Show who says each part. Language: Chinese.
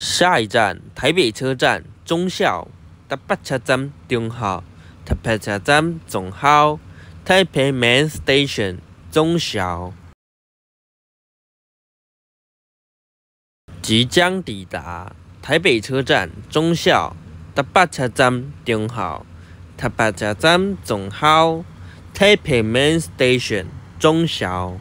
Speaker 1: 下一站，台北车站中校台北车站中校
Speaker 2: 台北车站中校太平门 Station 中校即将抵达台北车站中校台北车站中校
Speaker 1: 台北车站中校太平门 Station 中校。